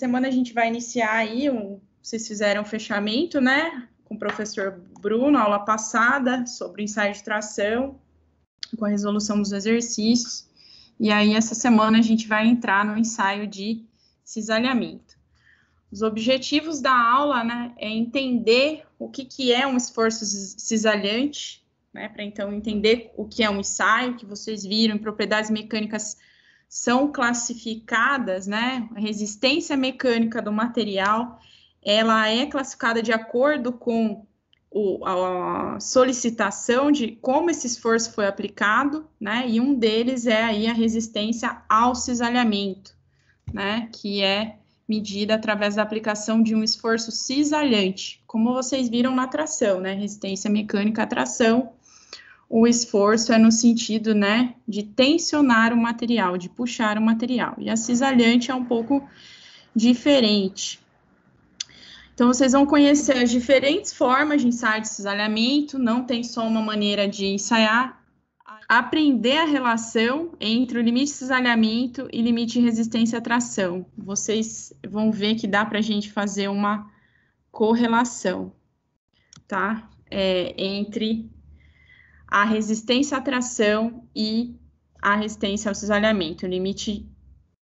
semana a gente vai iniciar aí um. Vocês fizeram um fechamento, né? Com o professor Bruno, aula passada, sobre o ensaio de tração, com a resolução dos exercícios. E aí, essa semana, a gente vai entrar no ensaio de cisalhamento. Os objetivos da aula né, é entender o que, que é um esforço cisalhante, né, para então entender o que é um ensaio, que vocês viram, propriedades mecânicas são classificadas, né? A resistência mecânica do material, ela é classificada de acordo com o, a solicitação de como esse esforço foi aplicado, né? E um deles é aí a resistência ao cisalhamento, né? Que é medida através da aplicação de um esforço cisalhante, como vocês viram na tração, né? Resistência mecânica à tração o esforço é no sentido, né, de tensionar o material, de puxar o material. E a cisalhante é um pouco diferente. Então, vocês vão conhecer as diferentes formas de ensaio de cisalhamento, não tem só uma maneira de ensaiar. Aprender a relação entre o limite de cisalhamento e limite de resistência à tração. Vocês vão ver que dá para a gente fazer uma correlação, tá? É, entre a resistência à tração e a resistência ao cisalhamento, o limite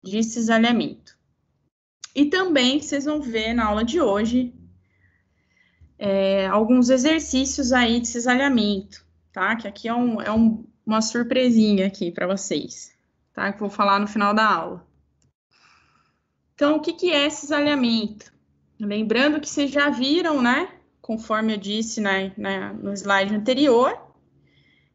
de cisalhamento. E também vocês vão ver na aula de hoje é, alguns exercícios aí de cisalhamento, tá? Que aqui é, um, é um, uma surpresinha aqui para vocês, tá? Que eu vou falar no final da aula. Então, o que, que é cisalhamento? Lembrando que vocês já viram, né? Conforme eu disse né, né, no slide anterior,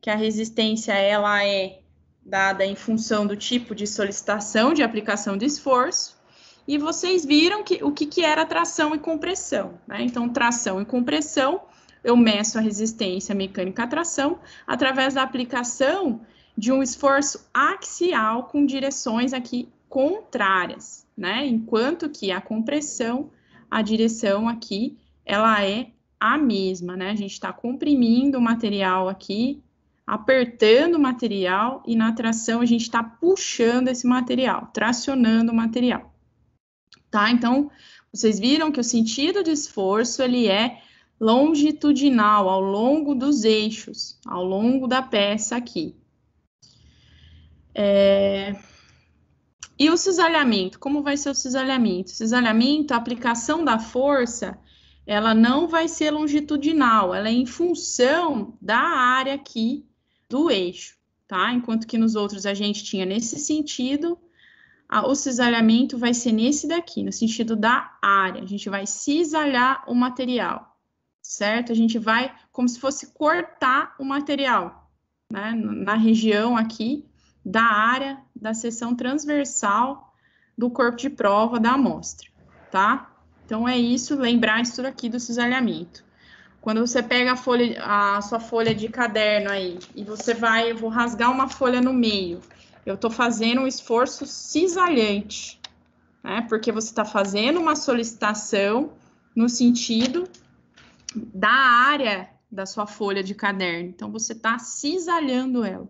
que a resistência ela é dada em função do tipo de solicitação de aplicação de esforço. E vocês viram que, o que, que era tração e compressão. Né? Então, tração e compressão, eu meço a resistência mecânica à tração através da aplicação de um esforço axial com direções aqui contrárias, né? Enquanto que a compressão, a direção aqui, ela é a mesma, né? A gente está comprimindo o material aqui apertando o material e na tração a gente está puxando esse material, tracionando o material. Tá? Então, vocês viram que o sentido de esforço ele é longitudinal, ao longo dos eixos, ao longo da peça aqui. É... E o cisalhamento, como vai ser o cisalhamento? O cisalhamento, a aplicação da força, ela não vai ser longitudinal, ela é em função da área aqui do eixo, tá? Enquanto que nos outros a gente tinha nesse sentido, a, o cisalhamento vai ser nesse daqui, no sentido da área. A gente vai cisalhar o material, certo? A gente vai como se fosse cortar o material, né? Na região aqui da área da seção transversal do corpo de prova da amostra, tá? Então é isso, lembrar isso aqui do cisalhamento. Quando você pega a, folha, a sua folha de caderno aí e você vai, eu vou rasgar uma folha no meio. Eu estou fazendo um esforço cisalhante, né? Porque você está fazendo uma solicitação no sentido da área da sua folha de caderno. Então, você está cisalhando ela.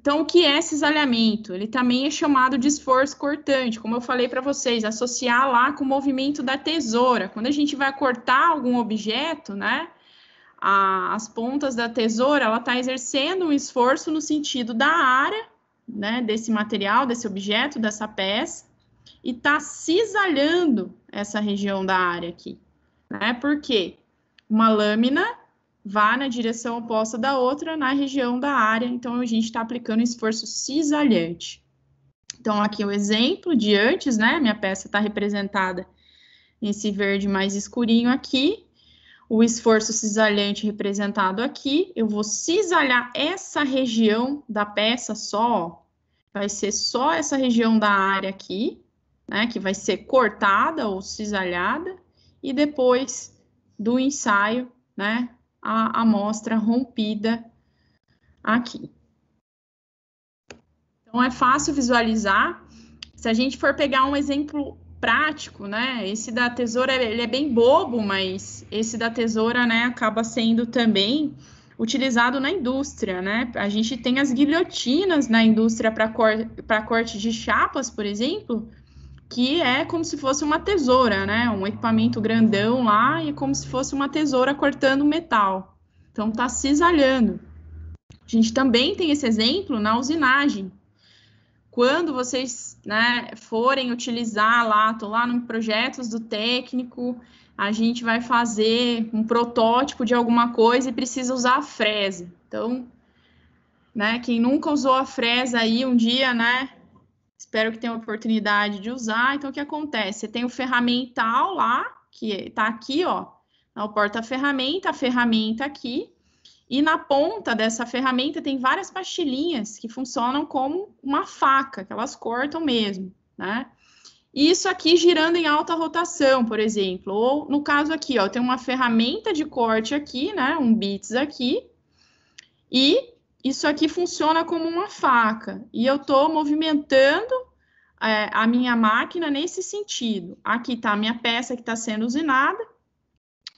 Então, o que é cisalhamento? Ele também é chamado de esforço cortante, como eu falei para vocês, associar lá com o movimento da tesoura. Quando a gente vai cortar algum objeto, né? A, as pontas da tesoura, ela está exercendo um esforço no sentido da área, né? Desse material, desse objeto, dessa peça, e está cisalhando essa região da área aqui, né? Por quê? Uma lâmina vá na direção oposta da outra na região da área. Então, a gente está aplicando esforço cisalhante. Então, aqui é o exemplo de antes, né? Minha peça está representada nesse verde mais escurinho aqui. O esforço cisalhante representado aqui. Eu vou cisalhar essa região da peça só. Vai ser só essa região da área aqui, né? Que vai ser cortada ou cisalhada. E depois do ensaio, né? a amostra rompida aqui. Então, é fácil visualizar. Se a gente for pegar um exemplo prático, né? Esse da tesoura, ele é bem bobo, mas esse da tesoura, né, acaba sendo também utilizado na indústria, né? A gente tem as guilhotinas na indústria para cor, corte de chapas, por exemplo, que é como se fosse uma tesoura, né? Um equipamento grandão lá e como se fosse uma tesoura cortando metal. Então tá cisalhando. A gente também tem esse exemplo na usinagem. Quando vocês né, forem utilizar lá, tô lá nos projetos do técnico, a gente vai fazer um protótipo de alguma coisa e precisa usar a fresa. Então, né, quem nunca usou a fresa aí um dia, né, espero que tenha oportunidade de usar. Então, o que acontece? Você tem o ferramental lá, que está aqui, ó, o porta-ferramenta, a ferramenta aqui, e na ponta dessa ferramenta tem várias pastilhinhas que funcionam como uma faca, que elas cortam mesmo, né? Isso aqui girando em alta rotação, por exemplo, ou no caso aqui, ó, tem uma ferramenta de corte aqui, né, um bits aqui, e isso aqui funciona como uma faca e eu estou movimentando é, a minha máquina nesse sentido. Aqui está a minha peça que está sendo usinada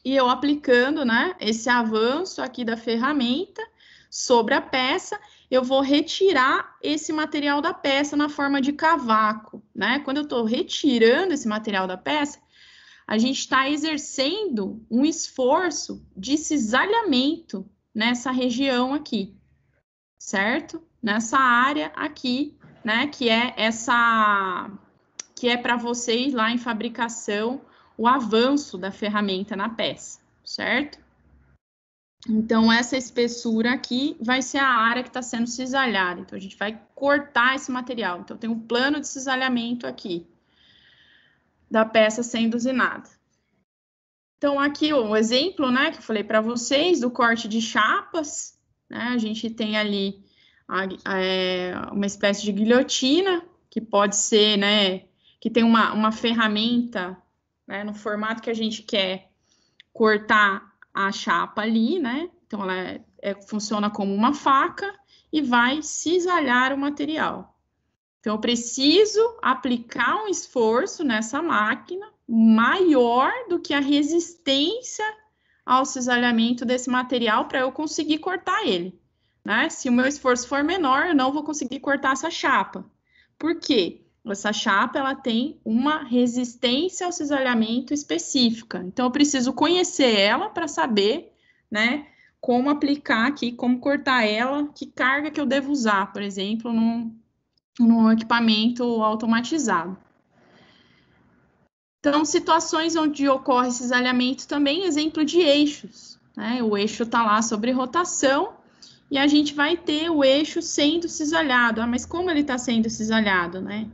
e eu aplicando né, esse avanço aqui da ferramenta sobre a peça, eu vou retirar esse material da peça na forma de cavaco. Né? Quando eu estou retirando esse material da peça, a gente está exercendo um esforço de cisalhamento nessa região aqui certo? Nessa área aqui, né? Que é essa que é para vocês lá em fabricação o avanço da ferramenta na peça, certo? Então, essa espessura aqui vai ser a área que está sendo cisalhada. Então, a gente vai cortar esse material. Então, tem um plano de cisalhamento aqui da peça sendo usinada. Então, aqui o exemplo, né, que eu falei para vocês do corte de chapas, né? A gente tem ali a, a, é, uma espécie de guilhotina que pode ser, né, que tem uma, uma ferramenta né, no formato que a gente quer cortar a chapa ali, né? Então ela é, é, funciona como uma faca e vai cisalhar o material. Então, eu preciso aplicar um esforço nessa máquina maior do que a resistência ao cisalhamento desse material para eu conseguir cortar ele. Né? Se o meu esforço for menor, eu não vou conseguir cortar essa chapa. Por quê? Essa chapa ela tem uma resistência ao cisalhamento específica. Então, eu preciso conhecer ela para saber né, como aplicar aqui, como cortar ela, que carga que eu devo usar, por exemplo, num, num equipamento automatizado. Então, situações onde ocorre cisalhamento também, exemplo de eixos. Né? O eixo está lá sobre rotação e a gente vai ter o eixo sendo cisalhado. Ah, mas como ele está sendo cisalhado, né?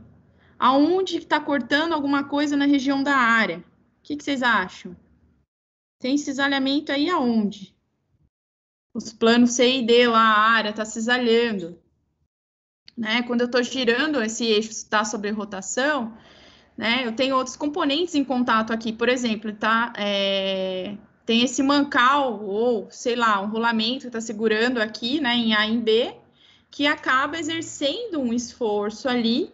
Aonde está cortando alguma coisa na região da área? O que, que vocês acham? Tem cisalhamento aí aonde? Os planos C e D lá, a área está cisalhando. Né? Quando eu estou girando esse eixo está sobre rotação, né? Eu tenho outros componentes em contato aqui, por exemplo, tá? É, tem esse mancal ou sei lá, um rolamento que está segurando aqui, né, em A e em B, que acaba exercendo um esforço ali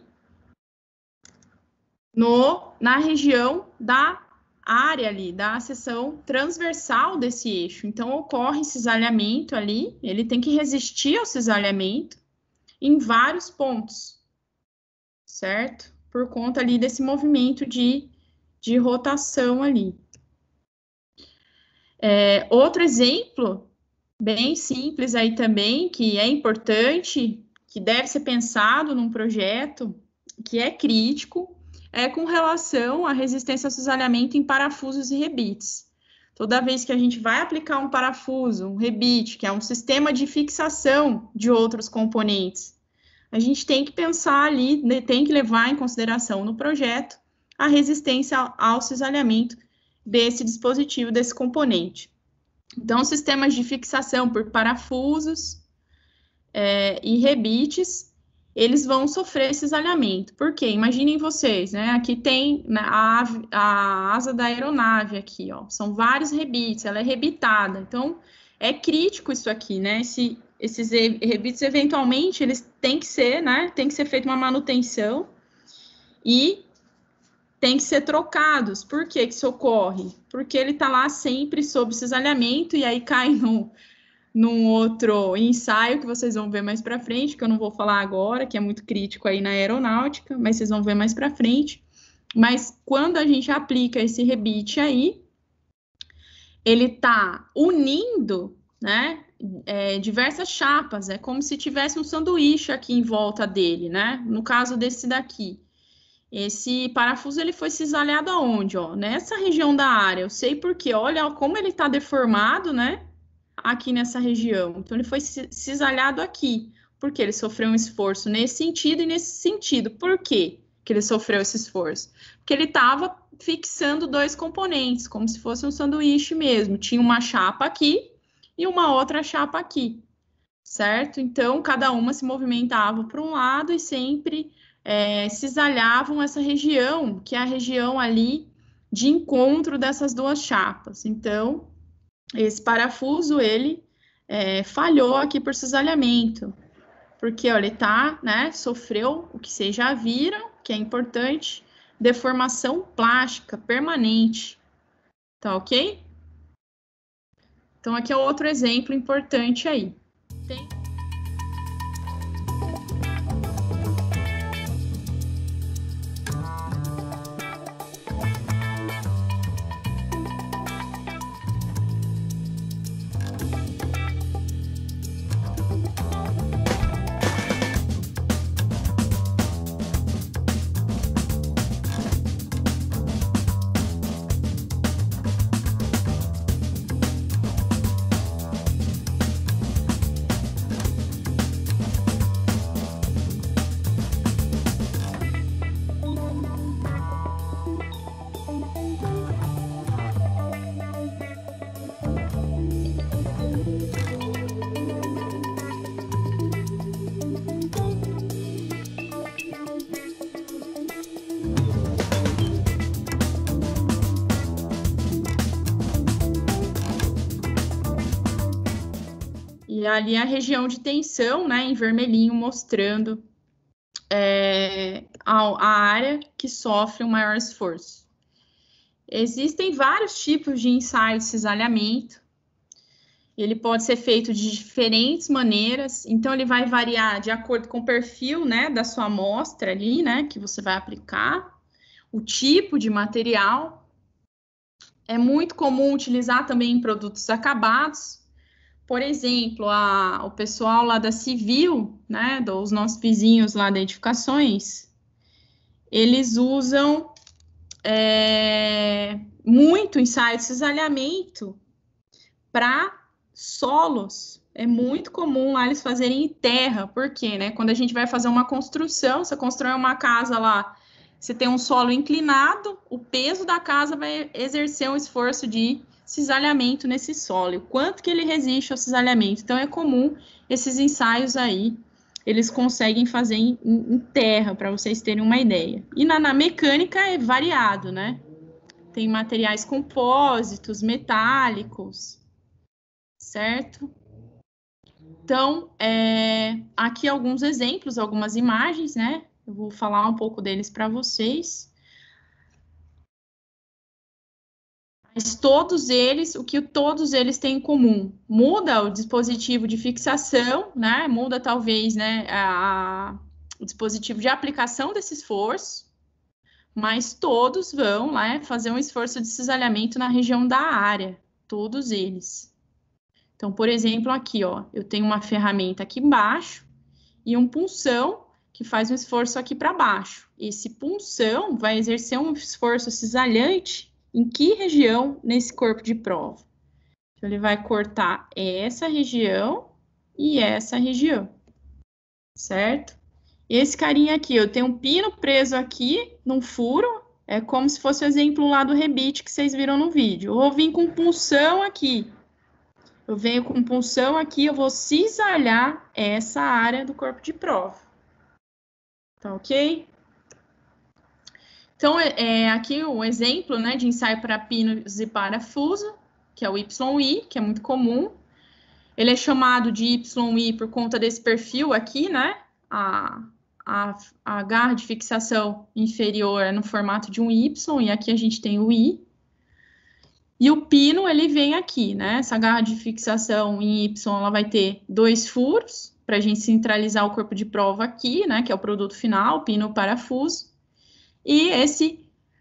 no na região da área ali da seção transversal desse eixo. Então ocorre cisalhamento ali, ele tem que resistir ao cisalhamento em vários pontos. Certo? por conta ali desse movimento de, de rotação ali. É, outro exemplo bem simples aí também, que é importante, que deve ser pensado num projeto, que é crítico, é com relação à resistência ao cisalhamento em parafusos e rebites. Toda vez que a gente vai aplicar um parafuso, um rebite, que é um sistema de fixação de outros componentes, a gente tem que pensar ali, né, tem que levar em consideração no projeto a resistência ao cisalhamento desse dispositivo, desse componente. Então, sistemas de fixação por parafusos é, e rebites, eles vão sofrer cisalhamento Por quê? Imaginem vocês, né? Aqui tem né, a, a, asa da aeronave aqui, ó. São vários rebites, ela é rebitada. Então, é crítico isso aqui, né? Esse, esses rebites eventualmente eles têm que ser, né? Tem que ser feita uma manutenção e tem que ser trocados. Por que, isso ocorre? Porque ele está lá sempre sob cisalhamento e aí cai num, num outro ensaio que vocês vão ver mais para frente, que eu não vou falar agora, que é muito crítico aí na aeronáutica, mas vocês vão ver mais para frente. Mas quando a gente aplica esse rebite aí, ele está unindo né, é, diversas chapas, é como se tivesse um sanduíche aqui em volta dele, né? No caso desse daqui. Esse parafuso ele foi cisalhado aonde, ó? Nessa região da área. Eu sei porque, olha como ele está deformado, né? Aqui nessa região. Então ele foi cisalhado aqui, porque ele sofreu um esforço nesse sentido e nesse sentido. Por quê que ele sofreu esse esforço? Porque ele estava fixando dois componentes, como se fosse um sanduíche mesmo. Tinha uma chapa aqui e uma outra chapa aqui, certo? Então, cada uma se movimentava para um lado e sempre é, cisalhavam essa região, que é a região ali de encontro dessas duas chapas. Então, esse parafuso, ele é, falhou aqui por cisalhamento, porque, olha, ele tá, né, sofreu o que vocês já viram, que é importante, deformação plástica permanente, tá ok? Então, aqui é outro exemplo importante aí. Tem... ali a região de tensão, né, em vermelhinho, mostrando é, a, a área que sofre o maior esforço. Existem vários tipos de ensaio de cisalhamento, ele pode ser feito de diferentes maneiras, então ele vai variar de acordo com o perfil, né, da sua amostra ali, né, que você vai aplicar, o tipo de material. É muito comum utilizar também em produtos acabados, por exemplo, a, o pessoal lá da Civil, né, dos nossos vizinhos lá de Edificações, eles usam é, muito ensaio de cisalhamento para solos. É muito comum lá eles fazerem terra, porque, né, quando a gente vai fazer uma construção, você constrói uma casa lá, você tem um solo inclinado, o peso da casa vai exercer um esforço de cisalhamento nesse solo, o quanto que ele resiste ao cisalhamento. Então é comum esses ensaios aí, eles conseguem fazer em, em terra, para vocês terem uma ideia. E na, na mecânica é variado, né? Tem materiais compósitos, metálicos, certo? Então, é, aqui alguns exemplos, algumas imagens, né? Eu vou falar um pouco deles para vocês. mas todos eles, o que todos eles têm em comum? Muda o dispositivo de fixação, né? Muda talvez, né, a, o dispositivo de aplicação desse esforço, mas todos vão né, fazer um esforço de cisalhamento na região da área, todos eles. Então, por exemplo, aqui, ó, eu tenho uma ferramenta aqui embaixo e um punção que faz um esforço aqui para baixo. Esse punção vai exercer um esforço cisalhante em que região nesse corpo de prova. Então, ele vai cortar essa região e essa região, certo? Esse carinha aqui, eu tenho um pino preso aqui num furo, é como se fosse o exemplo lá do rebite que vocês viram no vídeo. Eu vou vir com punção aqui. Eu venho com punção aqui, eu vou cisalhar essa área do corpo de prova. Tá ok? Então, é, é aqui o exemplo né, de ensaio para pinos e parafuso, que é o YI, que é muito comum. Ele é chamado de YI por conta desse perfil aqui, né? A, a, a garra de fixação inferior é no formato de um Y, e aqui a gente tem o I. E o pino, ele vem aqui, né? Essa garra de fixação em Y, ela vai ter dois furos, para a gente centralizar o corpo de prova aqui, né? Que é o produto final, pino parafuso e esse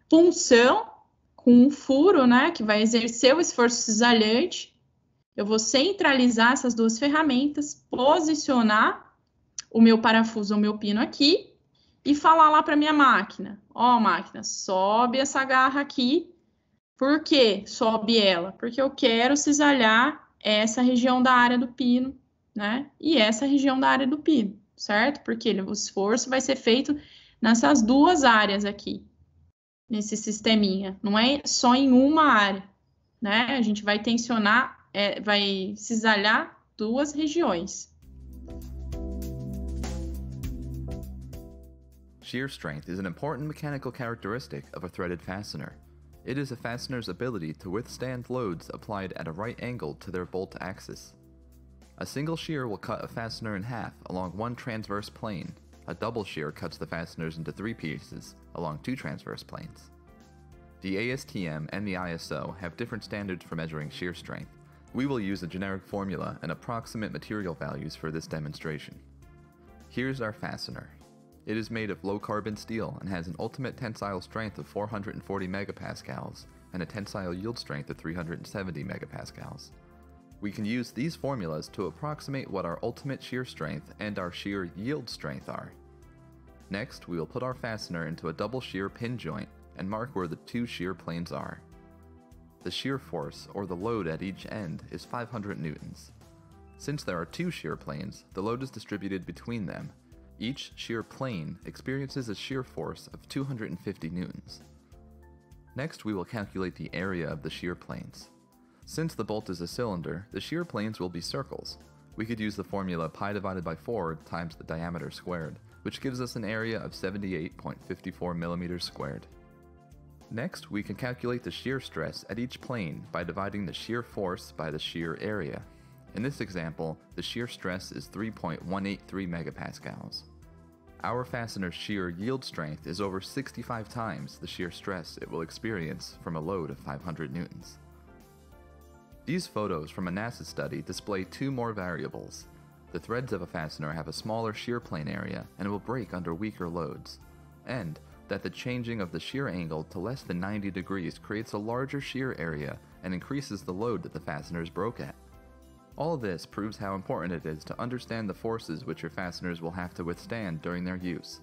punção com um furo, né, que vai exercer o esforço cisalhante. Eu vou centralizar essas duas ferramentas, posicionar o meu parafuso, o meu pino aqui e falar lá para minha máquina: ó, oh, máquina, sobe essa garra aqui. Por que sobe ela? Porque eu quero cisalhar essa região da área do pino, né? E essa região da área do pino, certo? Porque ele, o esforço vai ser feito nessas duas áreas aqui, nesse sisteminha. Não é só em uma área, né? A gente vai tensionar, é, vai cisalhar duas regiões. Shear strength is an important mechanical characteristic of a threaded fastener. It is a fastener's ability to withstand loads applied at a right angle to their bolt axis. A single shear will cut a fastener in half along one transverse plane, A double shear cuts the fasteners into three pieces along two transverse planes. The ASTM and the ISO have different standards for measuring shear strength. We will use a generic formula and approximate material values for this demonstration. Here's our fastener. It is made of low carbon steel and has an ultimate tensile strength of 440 megapascals and a tensile yield strength of 370 megapascals. We can use these formulas to approximate what our ultimate shear strength and our shear yield strength are. Next, we will put our fastener into a double shear pin joint and mark where the two shear planes are. The shear force, or the load at each end, is 500 newtons. Since there are two shear planes, the load is distributed between them. Each shear plane experiences a shear force of 250 newtons. Next, we will calculate the area of the shear planes. Since the bolt is a cylinder, the shear planes will be circles. We could use the formula pi divided by 4 times the diameter squared, which gives us an area of 78.54 millimeters squared. Next, we can calculate the shear stress at each plane by dividing the shear force by the shear area. In this example, the shear stress is 3.183 megapascals. Our fastener's shear yield strength is over 65 times the shear stress it will experience from a load of 500 newtons. These photos from a NASA study display two more variables. The threads of a fastener have a smaller shear plane area and will break under weaker loads, and that the changing of the shear angle to less than 90 degrees creates a larger shear area and increases the load that the fasteners broke at. All this proves how important it is to understand the forces which your fasteners will have to withstand during their use.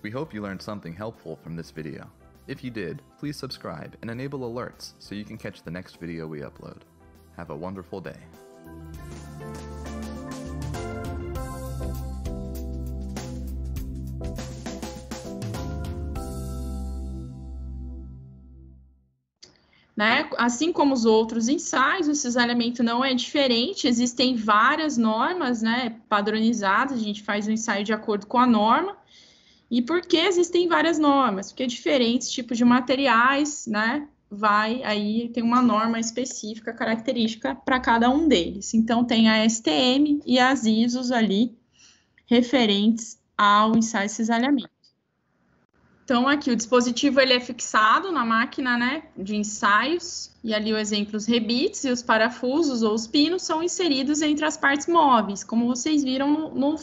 We hope you learned something helpful from this video. If you did, please subscribe and enable alerts so you can catch the next video we upload. Have a wonderful day. Né? Assim como os outros ensaios, o cisalhamento não é diferente, existem várias normas né, padronizadas, a gente faz o ensaio de acordo com a norma. E por que existem várias normas? Porque diferentes tipos de materiais, né? Vai aí, tem uma norma específica, característica para cada um deles. Então, tem a STM e as ISOs ali referentes ao ensaio cisalhamento. Então, aqui o dispositivo ele é fixado na máquina né, de ensaios, e ali o exemplo, os rebites e os parafusos ou os pinos são inseridos entre as partes móveis, como vocês viram no, no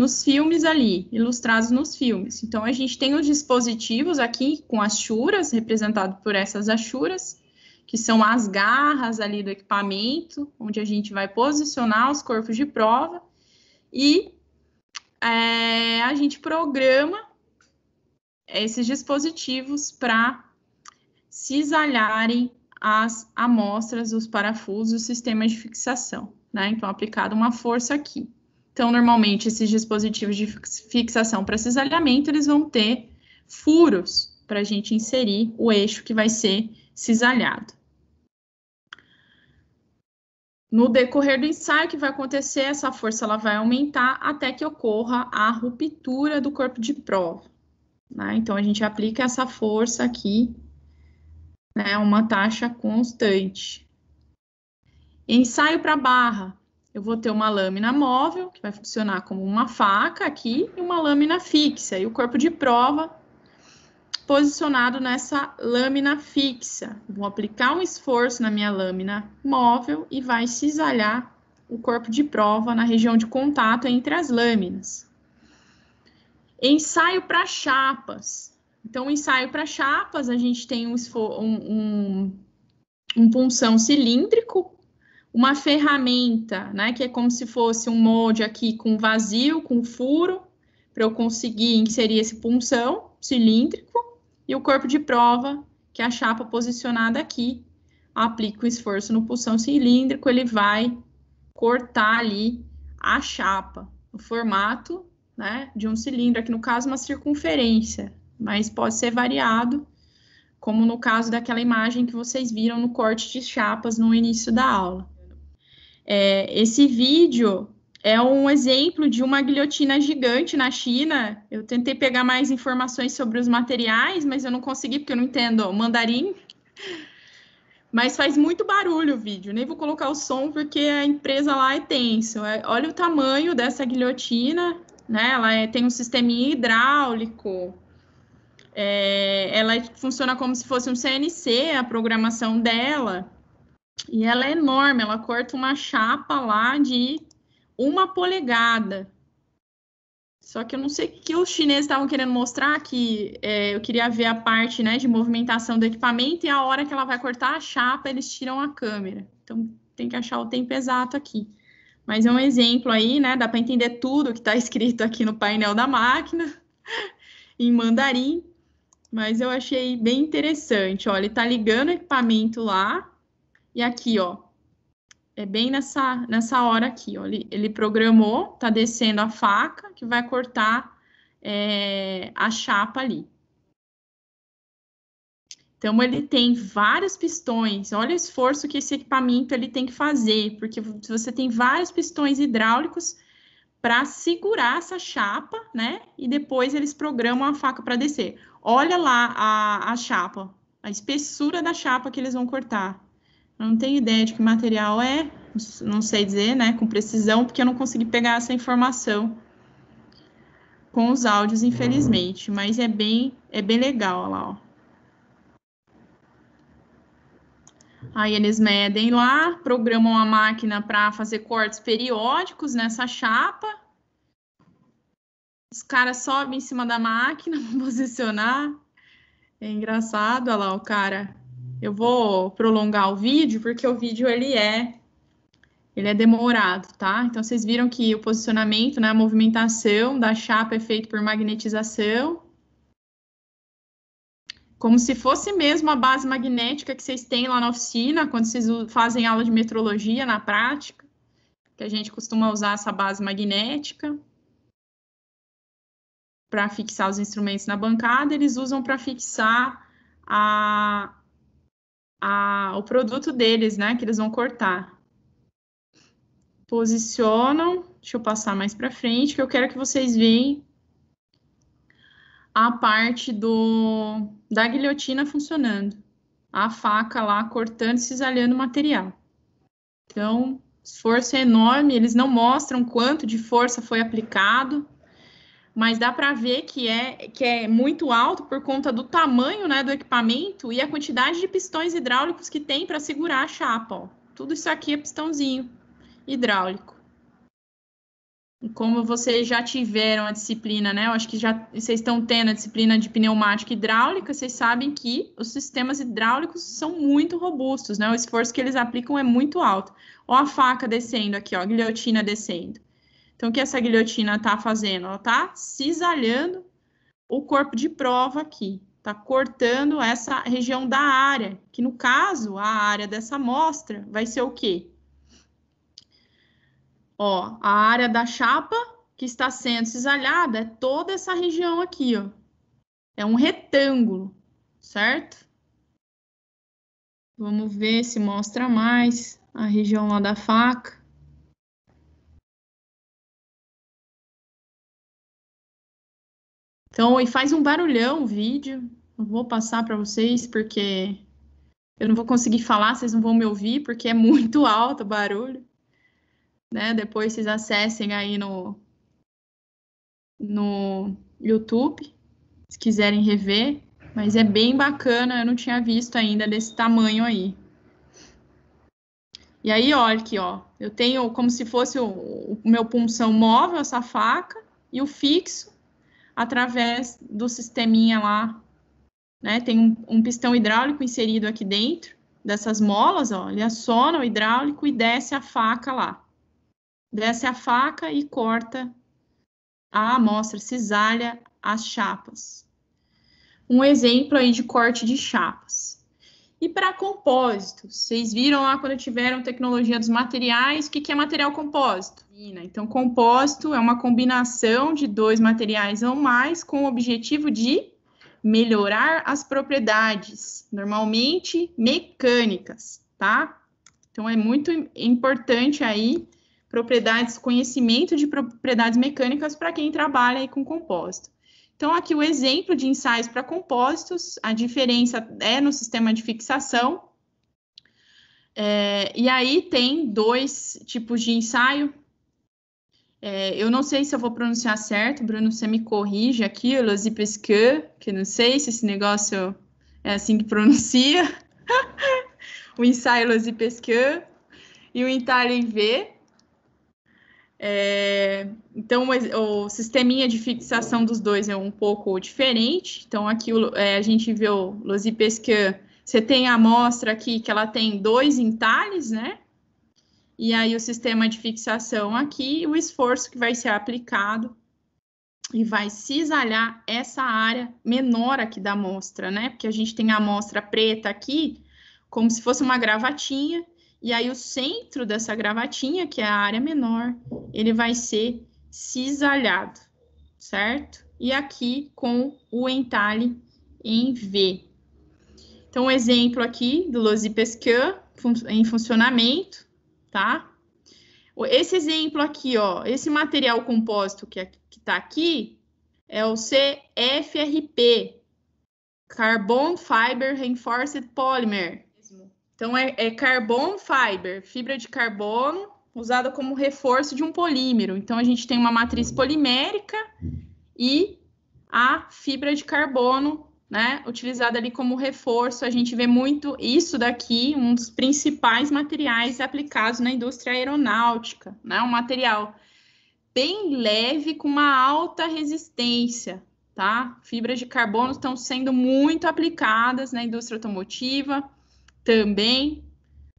nos filmes ali, ilustrados nos filmes. Então a gente tem os dispositivos aqui com as churas, representado por essas achuras, que são as garras ali do equipamento, onde a gente vai posicionar os corpos de prova e é, a gente programa esses dispositivos para cisalharem as amostras, os parafusos, os sistemas de fixação, né? Então, aplicada uma força aqui. Então, normalmente, esses dispositivos de fixação para cisalhamento, eles vão ter furos para a gente inserir o eixo que vai ser cisalhado. No decorrer do ensaio, o que vai acontecer? Essa força ela vai aumentar até que ocorra a ruptura do corpo de prova. Né? Então, a gente aplica essa força aqui, né, uma taxa constante. Ensaio para barra eu vou ter uma lâmina móvel, que vai funcionar como uma faca aqui, e uma lâmina fixa, e o corpo de prova posicionado nessa lâmina fixa. Vou aplicar um esforço na minha lâmina móvel e vai cisalhar o corpo de prova na região de contato entre as lâminas. Ensaio para chapas. Então, o ensaio para chapas, a gente tem um, um, um punção cilíndrico uma ferramenta, né, que é como se fosse um molde aqui com vazio, com furo, para eu conseguir inserir esse punção cilíndrico, e o corpo de prova, que é a chapa posicionada aqui, aplico o esforço no pulsão cilíndrico, ele vai cortar ali a chapa, o formato né, de um cilindro, aqui no caso uma circunferência, mas pode ser variado, como no caso daquela imagem que vocês viram no corte de chapas no início da aula. É, esse vídeo é um exemplo de uma guilhotina gigante na China. Eu tentei pegar mais informações sobre os materiais, mas eu não consegui porque eu não entendo mandarim. Mas faz muito barulho o vídeo, nem vou colocar o som porque a empresa lá é tenso. É, olha o tamanho dessa guilhotina, né? Ela é, tem um sisteminha hidráulico, é, ela é, funciona como se fosse um CNC, a programação dela. E ela é enorme, ela corta uma chapa lá de uma polegada. Só que eu não sei o que os chineses estavam querendo mostrar, que é, eu queria ver a parte né, de movimentação do equipamento e a hora que ela vai cortar a chapa, eles tiram a câmera. Então tem que achar o tempo exato aqui. Mas é um exemplo aí, né? Dá para entender tudo que está escrito aqui no painel da máquina, em mandarim. Mas eu achei bem interessante. Olha, ele está ligando o equipamento lá, e aqui, ó, é bem nessa, nessa hora aqui, ó, ele, ele programou, tá descendo a faca que vai cortar é, a chapa ali. Então ele tem vários pistões. Olha o esforço que esse equipamento ele tem que fazer, porque você tem vários pistões hidráulicos para segurar essa chapa, né? E depois eles programam a faca para descer. Olha lá a, a chapa, a espessura da chapa que eles vão cortar. Eu não tenho ideia de que material é, não sei dizer, né, com precisão, porque eu não consegui pegar essa informação com os áudios, infelizmente, uhum. mas é bem, é bem legal, olha lá, ó. Aí eles medem lá, programam a máquina para fazer cortes periódicos nessa chapa. Os caras sobem em cima da máquina para posicionar. É engraçado, olha lá o cara eu vou prolongar o vídeo porque o vídeo ele é ele é demorado, tá? Então vocês viram que o posicionamento, né, a movimentação da chapa é feito por magnetização. Como se fosse mesmo a base magnética que vocês têm lá na oficina, quando vocês fazem aula de metrologia na prática, que a gente costuma usar essa base magnética para fixar os instrumentos na bancada, eles usam para fixar a, a, o produto deles, né? Que eles vão cortar. Posicionam. Deixa eu passar mais para frente, que eu quero que vocês vejam a parte do, da guilhotina funcionando. A faca lá cortando e cisalhando o material. Então, esforço é enorme, eles não mostram quanto de força foi aplicado mas dá para ver que é, que é muito alto por conta do tamanho né, do equipamento e a quantidade de pistões hidráulicos que tem para segurar a chapa. Ó. Tudo isso aqui é pistãozinho hidráulico. E como vocês já tiveram a disciplina, né? Eu acho que já vocês estão tendo a disciplina de pneumática hidráulica, vocês sabem que os sistemas hidráulicos são muito robustos, né? O esforço que eles aplicam é muito alto. Ó a faca descendo aqui, ó, a guilhotina descendo. Então, o que essa guilhotina está fazendo? Ela está cisalhando o corpo de prova aqui, está cortando essa região da área, que no caso, a área dessa amostra vai ser o quê? Ó, a área da chapa que está sendo cisalhada é toda essa região aqui, ó. É um retângulo, certo? Vamos ver se mostra mais a região lá da faca. Então, e faz um barulhão o vídeo. Não vou passar para vocês porque eu não vou conseguir falar, vocês não vão me ouvir porque é muito alto o barulho. Né? Depois vocês acessem aí no no YouTube, se quiserem rever, mas é bem bacana, eu não tinha visto ainda desse tamanho aí. E aí, olha aqui, ó, eu tenho como se fosse o, o meu punção móvel, essa faca, e o fixo, através do sisteminha lá, né? Tem um, um pistão hidráulico inserido aqui dentro dessas molas, ó, ele aciona o hidráulico e desce a faca lá. Desce a faca e corta a amostra, cisalha as chapas. Um exemplo aí de corte de chapas. E para compósito, vocês viram lá quando tiveram tecnologia dos materiais, o que, que é material compósito? Então, compósito é uma combinação de dois materiais ou mais com o objetivo de melhorar as propriedades, normalmente mecânicas, tá? Então, é muito importante aí propriedades, conhecimento de propriedades mecânicas para quem trabalha aí com compósito. Então, aqui o exemplo de ensaios para compostos, a diferença é no sistema de fixação. É, e aí tem dois tipos de ensaio. É, eu não sei se eu vou pronunciar certo, Bruno, você me corrige aqui, Lozipesque, pesque, que não sei se esse negócio é assim que pronuncia. o ensaio Lozipesque e o em V, é, então, o, sisteminha de fixação dos dois é um pouco diferente. Então, aqui é, a gente vê o Losi Você tem a amostra aqui que ela tem dois entalhes, né? E aí o sistema de fixação aqui, o esforço que vai ser aplicado e vai cisalhar essa área menor aqui da amostra, né? Porque a gente tem a amostra preta aqui, como se fosse uma gravatinha, e aí o centro dessa gravatinha, que é a área menor, ele vai ser cisalhado, certo? E aqui com o entalhe em V. Então, um exemplo aqui do Pesquin em funcionamento, tá? Esse exemplo aqui, ó, esse material composto que é, está aqui é o CFRP, Carbon Fiber Reinforced Polymer. Então, é, é carbon fiber, fibra de carbono, usada como reforço de um polímero. Então, a gente tem uma matriz polimérica e a fibra de carbono, né, utilizada ali como reforço. A gente vê muito isso daqui, um dos principais materiais aplicados na indústria aeronáutica, né, um material bem leve com uma alta resistência, tá? Fibras de carbono estão sendo muito aplicadas na indústria automotiva, também,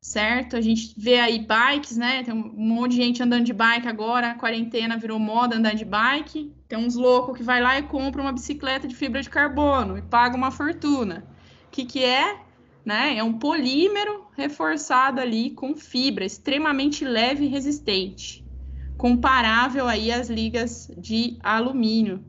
certo? A gente vê aí bikes, né? Tem um monte de gente andando de bike agora, a quarentena virou moda andar de bike. Tem uns loucos que vai lá e compra uma bicicleta de fibra de carbono e paga uma fortuna. O que, que é? Né? É um polímero reforçado ali com fibra, extremamente leve e resistente, comparável aí às ligas de alumínio,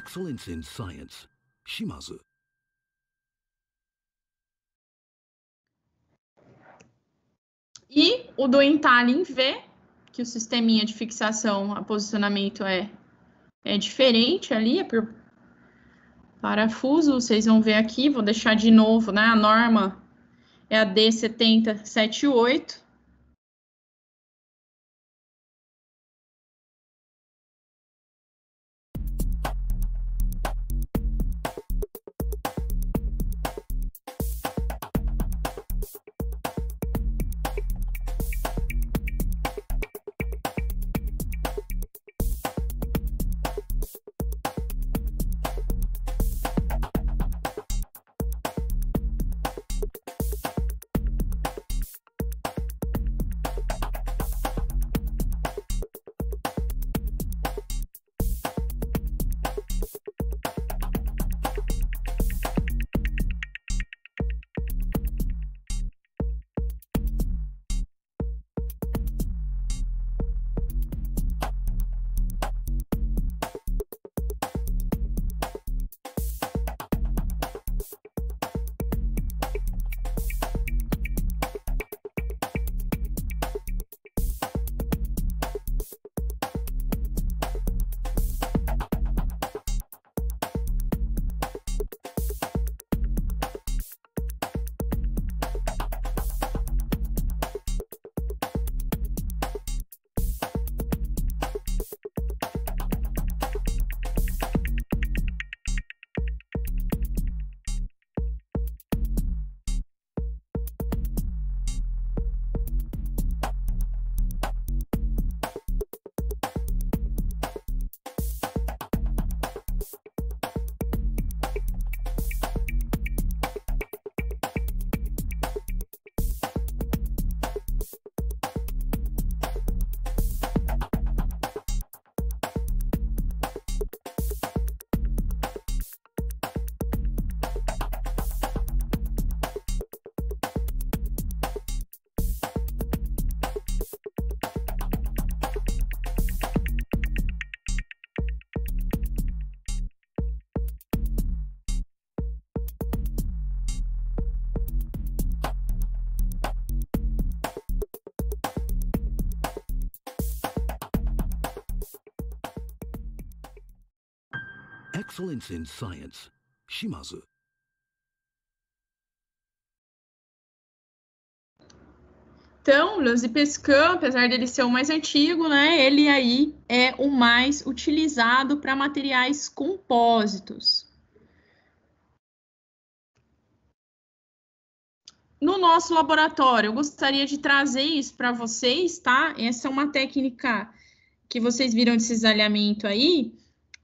Excellence in Science, Shimazu. E o do entalhe em V, que o sisteminha de fixação a posicionamento é, é diferente ali, é por parafuso, vocês vão ver aqui, vou deixar de novo, né? A norma é a D7078. Excellence in Science, Shimazu. Então, Lusipescan, apesar dele ser o mais antigo, né, ele aí é o mais utilizado para materiais compósitos. No nosso laboratório, eu gostaria de trazer isso para vocês, tá? Essa é uma técnica que vocês viram de cisalhamento aí,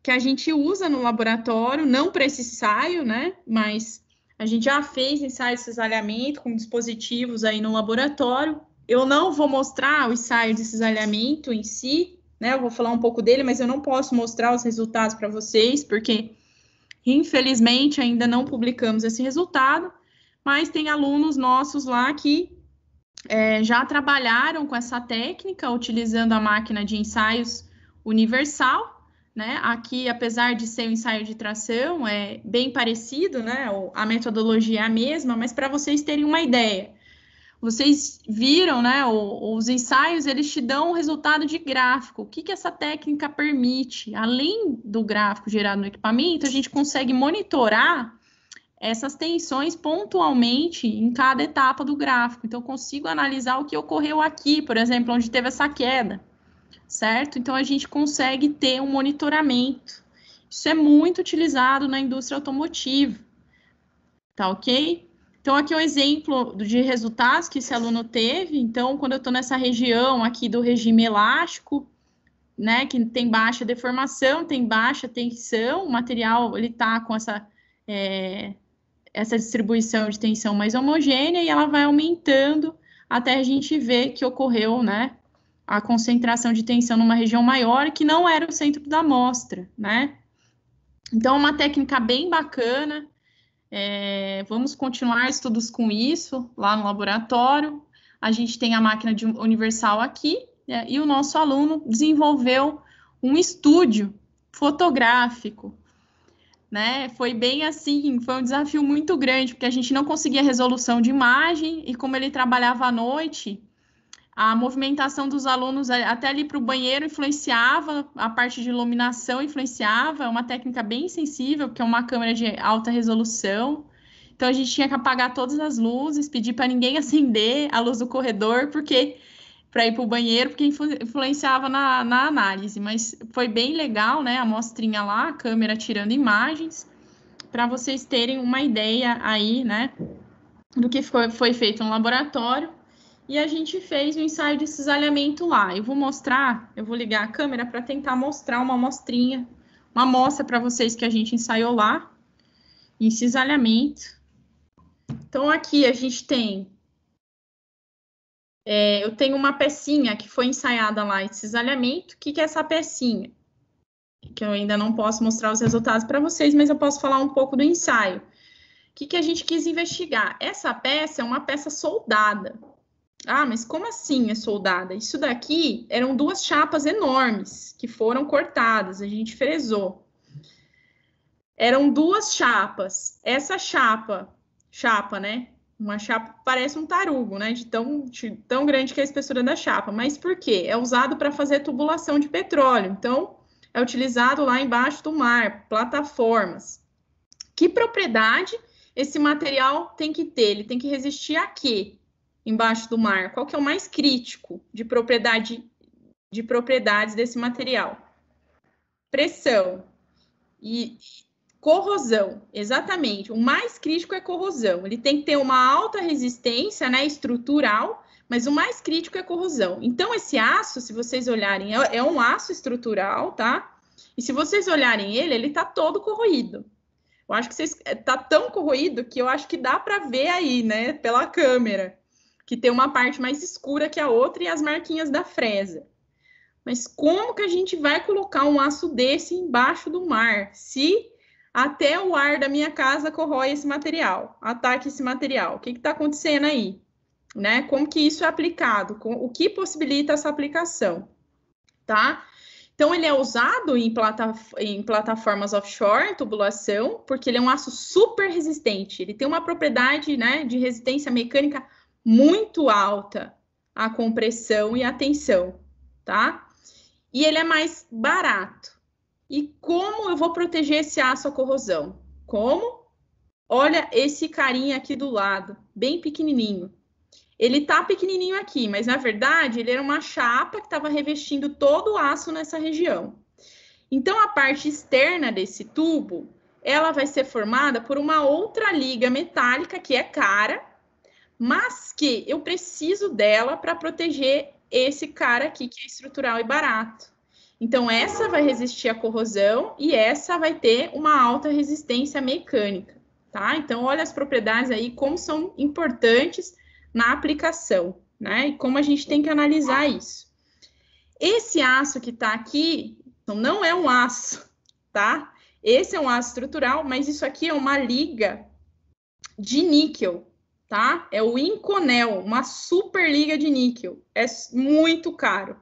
que a gente usa no laboratório, não para esse ensaio, né? Mas a gente já fez ensaio de cisalhamento com dispositivos aí no laboratório. Eu não vou mostrar o ensaio de cisalhamento em si, né? Eu vou falar um pouco dele, mas eu não posso mostrar os resultados para vocês, porque infelizmente ainda não publicamos esse resultado. Mas tem alunos nossos lá que é, já trabalharam com essa técnica, utilizando a máquina de ensaios universal né? Aqui, apesar de ser um ensaio de tração, é bem parecido, né? A metodologia é a mesma, mas para vocês terem uma ideia, vocês viram, né? O, os ensaios eles te dão o um resultado de gráfico. O que, que essa técnica permite? Além do gráfico gerado no equipamento, a gente consegue monitorar essas tensões pontualmente em cada etapa do gráfico. Então, consigo analisar o que ocorreu aqui, por exemplo, onde teve essa queda certo? Então a gente consegue ter um monitoramento. Isso é muito utilizado na indústria automotiva, tá ok? Então, aqui é um exemplo de resultados que esse aluno teve. Então, quando eu estou nessa região aqui do regime elástico, né, que tem baixa deformação, tem baixa tensão, o material ele está com essa, é, essa distribuição de tensão mais homogênea e ela vai aumentando até a gente ver que ocorreu, né, a concentração de tensão numa região maior que não era o centro da amostra, né? Então, é uma técnica bem bacana. É, vamos continuar estudos com isso lá no laboratório. A gente tem a máquina de universal aqui né? e o nosso aluno desenvolveu um estúdio fotográfico, né? Foi bem assim, foi um desafio muito grande porque a gente não conseguia resolução de imagem e como ele trabalhava à noite, a movimentação dos alunos é, até ali para o banheiro influenciava, a parte de iluminação influenciava, é uma técnica bem sensível, porque é uma câmera de alta resolução. Então a gente tinha que apagar todas as luzes, pedir para ninguém acender a luz do corredor, porque para ir para o banheiro, porque influenciava na, na análise. Mas foi bem legal, né? A mostrinha lá, a câmera tirando imagens, para vocês terem uma ideia aí, né? Do que foi, foi feito no laboratório e a gente fez o um ensaio de cisalhamento lá. Eu vou mostrar, eu vou ligar a câmera para tentar mostrar uma amostrinha, uma amostra para vocês que a gente ensaiou lá, em cisalhamento. Então, aqui a gente tem... É, eu tenho uma pecinha que foi ensaiada lá em cisalhamento. O que, que é essa pecinha? Que eu ainda não posso mostrar os resultados para vocês, mas eu posso falar um pouco do ensaio. O que, que a gente quis investigar? Essa peça é uma peça soldada. Ah, mas como assim é soldada? Isso daqui eram duas chapas enormes que foram cortadas, a gente fresou. Eram duas chapas. Essa chapa, chapa, né? Uma chapa parece um tarugo, né? De tão, de tão grande que é a espessura da chapa. Mas por quê? É usado para fazer tubulação de petróleo. Então, é utilizado lá embaixo do mar, plataformas. Que propriedade esse material tem que ter? Ele tem que resistir a quê? embaixo do mar? Qual que é o mais crítico de propriedade de propriedades desse material? Pressão e corrosão, exatamente. O mais crítico é corrosão. Ele tem que ter uma alta resistência, né, estrutural, mas o mais crítico é corrosão. Então esse aço, se vocês olharem, é, é um aço estrutural, tá? E se vocês olharem ele, ele tá todo corroído. Eu acho que vocês é, tá tão corroído que eu acho que dá para ver aí, né, pela câmera que tem uma parte mais escura que a outra e as marquinhas da fresa. Mas como que a gente vai colocar um aço desse embaixo do mar, se até o ar da minha casa corrói esse material, ataque esse material? O que está acontecendo aí? Né? Como que isso é aplicado? o que possibilita essa aplicação? Tá? Então, ele é usado em, plata, em, plataformas offshore, tubulação, porque ele é um aço super resistente. Ele tem uma propriedade né, de resistência mecânica muito alta a compressão e a tensão, tá? E ele é mais barato. E como eu vou proteger esse aço à corrosão? Como? Olha esse carinha aqui do lado, bem pequenininho. Ele tá pequenininho aqui, mas na verdade ele era uma chapa que estava revestindo todo o aço nessa região. Então a parte externa desse tubo, ela vai ser formada por uma outra liga metálica que é cara, mas que eu preciso dela para proteger esse cara aqui que é estrutural e barato. Então, essa vai resistir à corrosão e essa vai ter uma alta resistência mecânica, tá? Então, olha as propriedades aí, como são importantes na aplicação, né? E como a gente tem que analisar isso. Esse aço que está aqui, então, não é um aço, tá? Esse é um aço estrutural, mas isso aqui é uma liga de níquel, tá? É o Inconel, uma Superliga de níquel. É muito caro.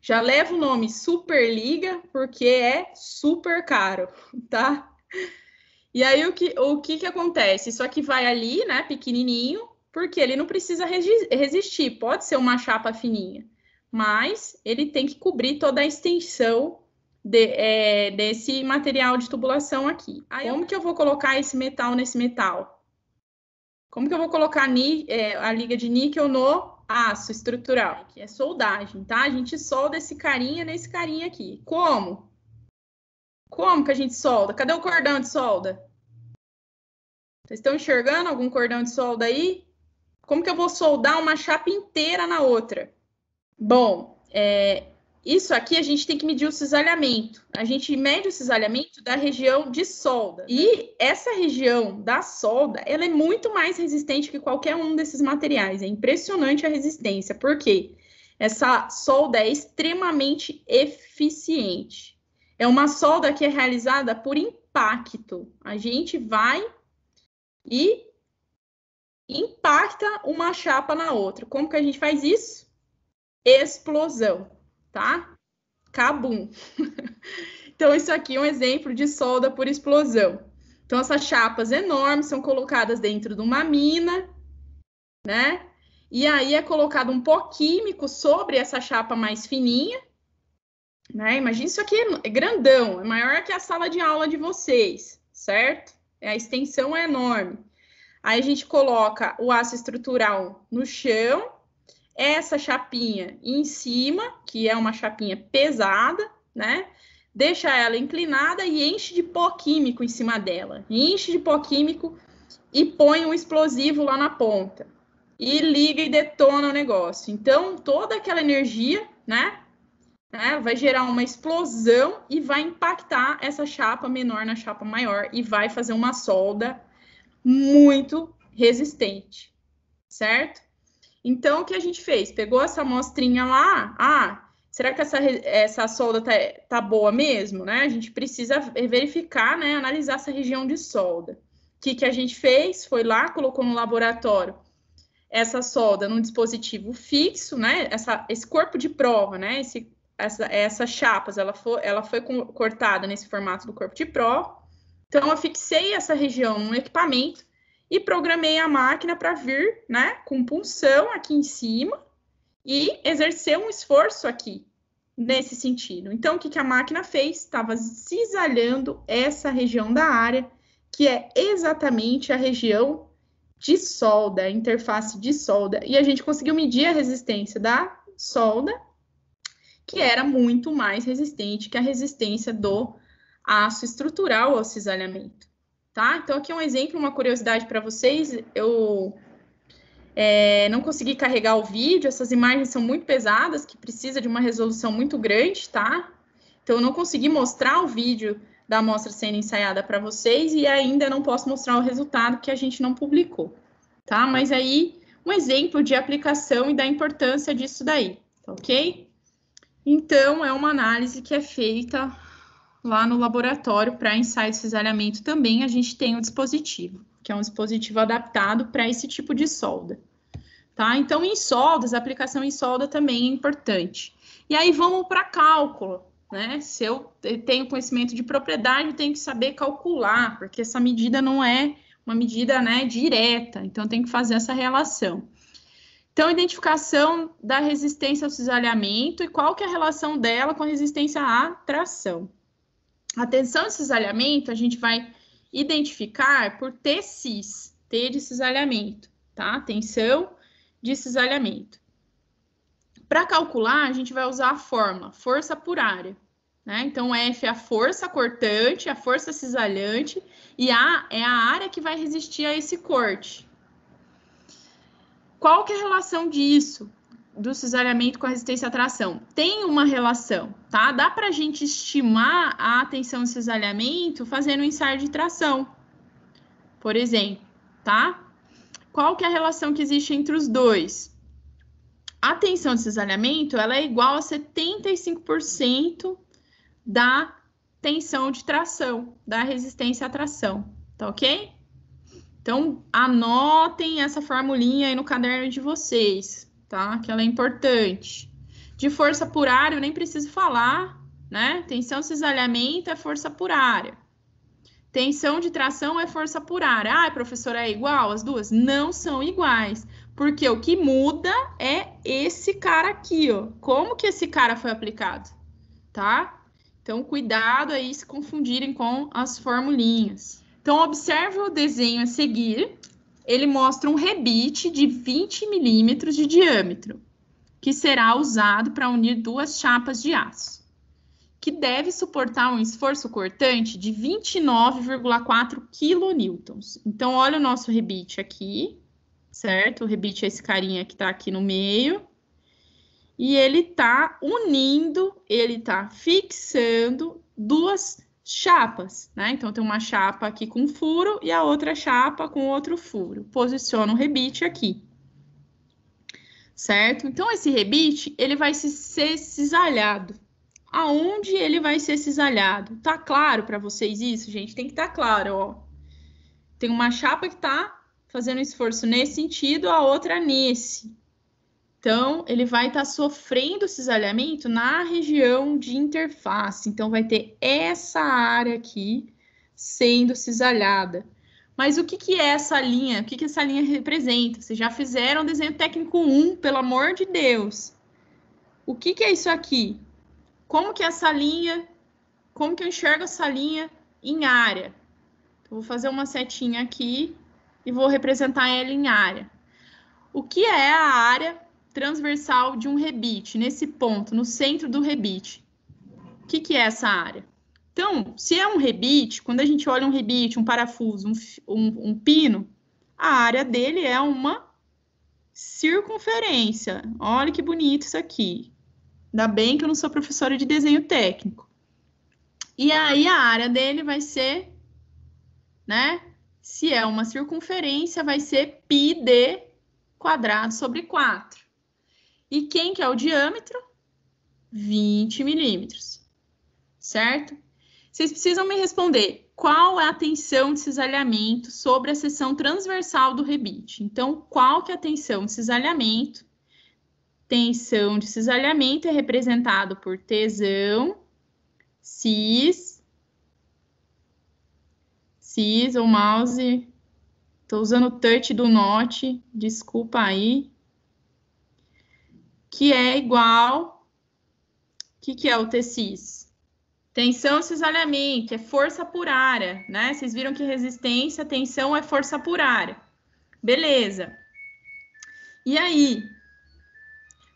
Já leva o nome Superliga porque é super caro, tá? E aí o que, o que que acontece? só que vai ali, né, pequenininho, porque ele não precisa resistir. Pode ser uma chapa fininha, mas ele tem que cobrir toda a extensão de, é, desse material de tubulação aqui. Aí, como que eu vou colocar esse metal nesse metal? Como que eu vou colocar é, a liga de níquel no aço estrutural? Que é soldagem, tá? A gente solda esse carinha nesse carinha aqui. Como? Como que a gente solda? Cadê o cordão de solda? Vocês estão enxergando algum cordão de solda aí? Como que eu vou soldar uma chapa inteira na outra? Bom, é, isso aqui a gente tem que medir o cisalhamento. A gente mede o cisalhamento da região de solda. E essa região da solda, ela é muito mais resistente que qualquer um desses materiais. É impressionante a resistência, porque essa solda é extremamente eficiente. É uma solda que é realizada por impacto. A gente vai e impacta uma chapa na outra. Como que a gente faz isso? Explosão tá? Cabum. então, isso aqui é um exemplo de solda por explosão. Então, essas chapas enormes são colocadas dentro de uma mina, né? E aí é colocado um pó químico sobre essa chapa mais fininha, né? Imagina isso aqui é, é grandão, é maior que a sala de aula de vocês, certo? É, a extensão é enorme. Aí a gente coloca o aço estrutural no chão essa chapinha em cima, que é uma chapinha pesada, né? Deixa ela inclinada e enche de pó químico em cima dela. Enche de pó químico e põe um explosivo lá na ponta. E liga e detona o negócio. Então, toda aquela energia, né? né vai gerar uma explosão e vai impactar essa chapa menor na chapa maior e vai fazer uma solda muito resistente, certo? Então, o que a gente fez? Pegou essa amostrinha lá, ah, será que essa, essa solda tá, tá boa mesmo, né? A gente precisa verificar, né, analisar essa região de solda. O que, que a gente fez? Foi lá, colocou no laboratório essa solda num dispositivo fixo, né? Essa, esse corpo de prova, né? Esse, essa, essas chapas, ela foi, ela foi cortada nesse formato do corpo de prova. Então, eu fixei essa região no equipamento e programei a máquina para vir, né, com punção aqui em cima e exercer um esforço aqui nesse sentido. Então, o que, que a máquina fez? Estava cisalhando essa região da área, que é exatamente a região de solda, interface de solda, e a gente conseguiu medir a resistência da solda, que era muito mais resistente que a resistência do aço estrutural ao cisalhamento tá? Então, aqui é um exemplo, uma curiosidade para vocês. Eu é, não consegui carregar o vídeo, essas imagens são muito pesadas, que precisa de uma resolução muito grande, tá? Então, eu não consegui mostrar o vídeo da amostra sendo ensaiada para vocês e ainda não posso mostrar o resultado que a gente não publicou, tá? Mas aí, um exemplo de aplicação e da importância disso daí, tá ok? Então, é uma análise que é feita lá no laboratório para ensaio de cisalhamento também a gente tem um dispositivo, que é um dispositivo adaptado para esse tipo de solda. Tá? Então, em soldas, a aplicação em solda também é importante. E aí vamos para cálculo, né? Se eu tenho conhecimento de propriedade, eu tenho que saber calcular, porque essa medida não é uma medida né, direta, então eu tenho que fazer essa relação. Então, identificação da resistência ao cisalhamento e qual que é a relação dela com a resistência à tração. A tensão e cisalhamento a gente vai identificar por T cis, T de cisalhamento, tá? Tensão de cisalhamento. Para calcular, a gente vai usar a fórmula força por área. Né? Então, F é a força cortante, a força cisalhante, e A é a área que vai resistir a esse corte. Qual que é a relação disso do cisalhamento com a resistência à tração. Tem uma relação, tá? Dá para a gente estimar a tensão de cisalhamento fazendo um ensaio de tração, por exemplo, tá? Qual que é a relação que existe entre os dois? A tensão de cisalhamento ela é igual a 75% da tensão de tração, da resistência à tração, tá ok? Então, anotem essa formulinha aí no caderno de vocês, tá? Que ela é importante. De força por área, eu nem preciso falar, né? Tensão cisalhamento é força por área. Tensão de tração é força por área. Ah, professora, é igual as duas? Não são iguais. Porque o que muda é esse cara aqui, ó. Como que esse cara foi aplicado, tá? Então, cuidado aí se confundirem com as formulinhas. Então, observe o desenho a seguir ele mostra um rebite de 20 milímetros de diâmetro, que será usado para unir duas chapas de aço, que deve suportar um esforço cortante de 29,4 kN. Então, olha o nosso rebite aqui, certo? O rebite é esse carinha que está aqui no meio. E ele está unindo, ele está fixando duas chapas, né? Então tem uma chapa aqui com um furo e a outra chapa com outro furo. Posiciono o rebite aqui. Certo? Então esse rebite, ele vai ser cisalhado. Aonde ele vai ser cisalhado? Tá claro para vocês isso, gente? Tem que estar tá claro, ó. Tem uma chapa que tá fazendo esforço nesse sentido, a outra nesse. Então, ele vai estar tá sofrendo cisalhamento na região de interface. Então, vai ter essa área aqui sendo cisalhada. Mas o que, que é essa linha? O que, que essa linha representa? Vocês já fizeram desenho técnico 1, pelo amor de Deus. O que, que é isso aqui? Como que é essa linha? Como que eu enxergo essa linha em área? Então, vou fazer uma setinha aqui e vou representar ela em área. O que é a área transversal de um rebite, nesse ponto, no centro do rebite. O que, que é essa área? Então, se é um rebite, quando a gente olha um rebite, um parafuso, um, um, um pino, a área dele é uma circunferência. Olha que bonito isso aqui. Ainda bem que eu não sou professora de desenho técnico. E aí a área dele vai ser, né? Se é uma circunferência, vai ser πd quadrado sobre 4. E quem que é o diâmetro? 20 milímetros, certo? Vocês precisam me responder qual é a tensão de cisalhamento sobre a seção transversal do rebite. Então, qual que é a tensão de cisalhamento? Tensão de cisalhamento é representado por tesão, cis, cis ou mouse, estou usando o touch do note, desculpa aí, que é igual. O que, que é o TCIS? Tensão cisalhamento que é força por área, né? Vocês viram que resistência, tensão é força por área. Beleza. E aí?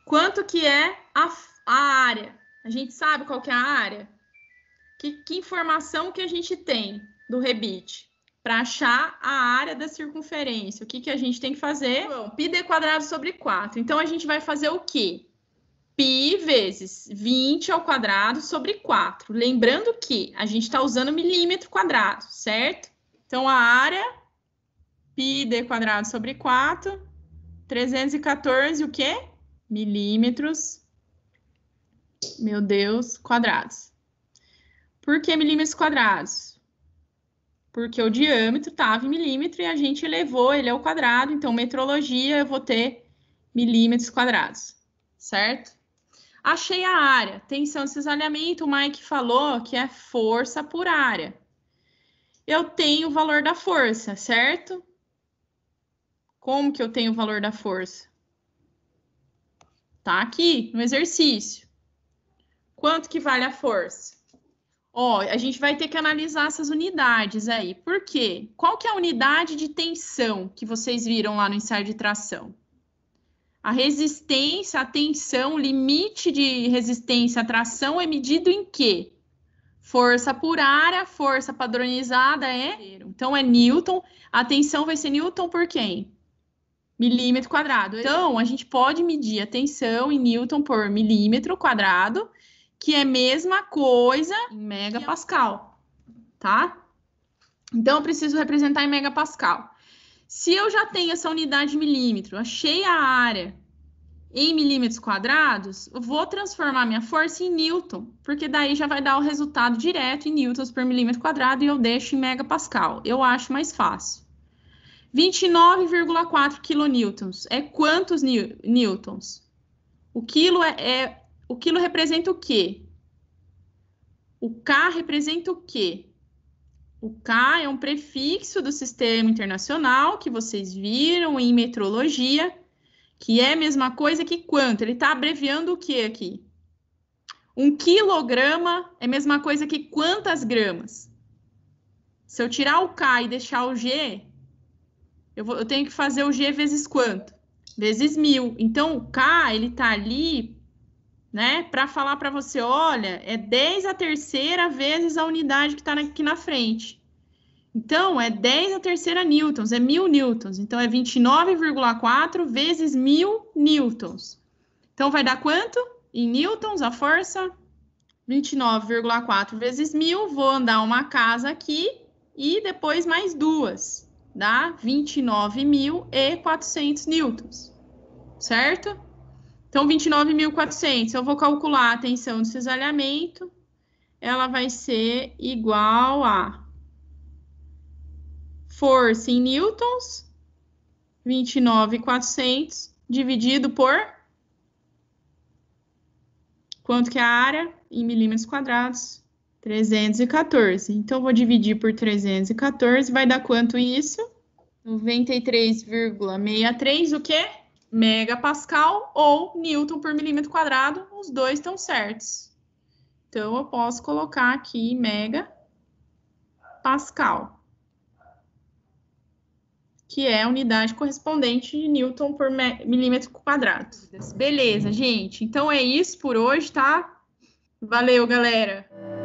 Quanto que é a, a área? A gente sabe qual que é a área? Que, que informação que a gente tem do rebite? para achar a área da circunferência. O que, que a gente tem que fazer? Bom, d quadrado sobre 4. Então, a gente vai fazer o quê? pi vezes 20 ao quadrado sobre 4. Lembrando que a gente está usando milímetro quadrado, certo? Então, a área, πd quadrado sobre 4, 314 o quê? Milímetros, meu Deus, quadrados. Por que milímetros quadrados? porque o diâmetro estava em milímetro e a gente elevou ele ao é quadrado, então metrologia eu vou ter milímetros quadrados, certo? Achei a área, tensão de cisalhamento, o Mike falou que é força por área. Eu tenho o valor da força, certo? Como que eu tenho o valor da força? Tá aqui no exercício. Quanto que vale a força? ó, a gente vai ter que analisar essas unidades aí. Por quê? Qual que é a unidade de tensão que vocês viram lá no ensaio de tração? A resistência, a tensão, o limite de resistência à tração é medido em quê? Força por área, força padronizada é. Então é Newton. A tensão vai ser Newton por quem? Milímetro quadrado. Então a gente pode medir a tensão em Newton por milímetro quadrado que é a mesma coisa em megapascal, é tá? Então, eu preciso representar em megapascal. Se eu já tenho essa unidade milímetro, achei a área em milímetros quadrados, eu vou transformar minha força em newton, porque daí já vai dar o resultado direto em newtons por milímetro quadrado e eu deixo em megapascal. Eu acho mais fácil. 29,4 quilonewtons é quantos newtons? O quilo é, é o quilo representa o quê? O K representa o quê? O K é um prefixo do sistema internacional que vocês viram em metrologia, que é a mesma coisa que quanto. Ele está abreviando o que aqui? Um quilograma é a mesma coisa que quantas gramas? Se eu tirar o K e deixar o G, eu, vou, eu tenho que fazer o G vezes quanto? Vezes mil. Então, o K, ele está ali né, para falar para você, olha, é 10 a terceira vezes a unidade que está aqui na frente. Então, é 10 a terceira newtons, é mil newtons. Então, é 29,4 vezes mil newtons. Então, vai dar quanto? Em newtons, a força? 29,4 vezes mil. Vou andar uma casa aqui e depois mais duas. Dá 29.400 newtons, certo? Então, 29.400, eu vou calcular a tensão de cisalhamento, ela vai ser igual a força em newtons, 29.400, dividido por quanto que é a área em milímetros quadrados? 314. Então, vou dividir por 314, vai dar quanto isso? 93,63, o quê? megapascal ou newton por milímetro quadrado, os dois estão certos. Então, eu posso colocar aqui mega pascal, que é a unidade correspondente de newton por milímetro quadrado. Beleza, gente. Então, é isso por hoje, tá? Valeu, galera!